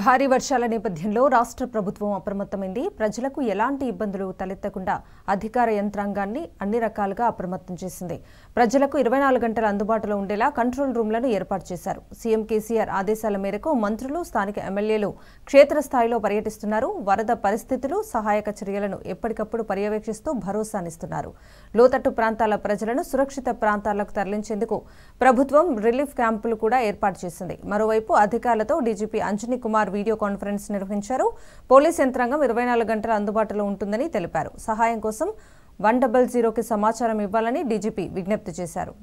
భారీ వర్షాల నేపథ్యంలో రాష్ట్ర ప్రభుత్వం అప్రమత్తమైంది ప్రజలకు ఎలాంటి ఇబ్బందులు తలెత్తకుండా అధికార యంత్రాంగాన్ని అన్ని రకాలుగా అప్రమత్తం చేసింది ప్రజలకు ఇరవై నాలుగు గంటల అందుబాటులో ఉండేలా కంట్రోల్ రూమ్లను ఏర్పాటు చేశారు సీఎం కేసీఆర్ ఆదేశాల మేరకు మంత్రులు స్థానిక ఎమ్మెల్యేలు క్షేత్రస్థాయిలో పర్యటిస్తున్నారు వరద పరిస్థితులు సహాయక చర్యలను ఎప్పటికప్పుడు పర్యవేక్షిస్తూ భరోసానిస్తున్నారు లోతట్టు ప్రాంతాల ప్రజలను సురక్షిత ప్రాంతాలకు తరలించేందుకు ప్రభుత్వం రిలీఫ్ క్యాంపులు కూడా ఏర్పాటు చేసింది మరోవైపు అధికారులతో DGP Anjani Kumar Kumar video conference నిర్వహించారు పోలీస్ యంత్రాంగం ఇరవై నాలుగు గంటల అందుబాటులో ఉంటుందని తెలిపారు సహాయం కోసం వన్ డబల్ సమాచారం ఇవ్వాలని డీజీపీ విజ్ఞప్తి చేశారు